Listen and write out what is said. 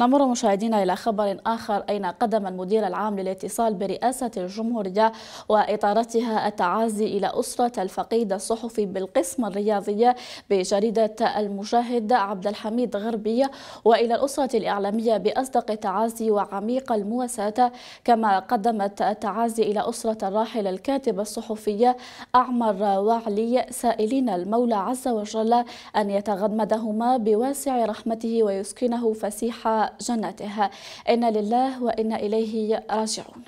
نمر مشاهدينا إلى خبر آخر أين قدم المدير العام للاتصال برئاسة الجمهورية وإطارتها التعازي إلى أسرة الفقيد الصحفي بالقسم الرياضي بجريدة المشاهد عبد الحميد غربية وإلى الأسرة الإعلامية بأصدق التعازي وعميق المواساة كما قدمت التعازي إلى أسرة الراحل الكاتب الصحفي أعمر وعلي سائلين المولى عز وجل أن يتغمدهما بواسع رحمته ويسكنه فسيح جنته إنا لله وإنا إليه راجعون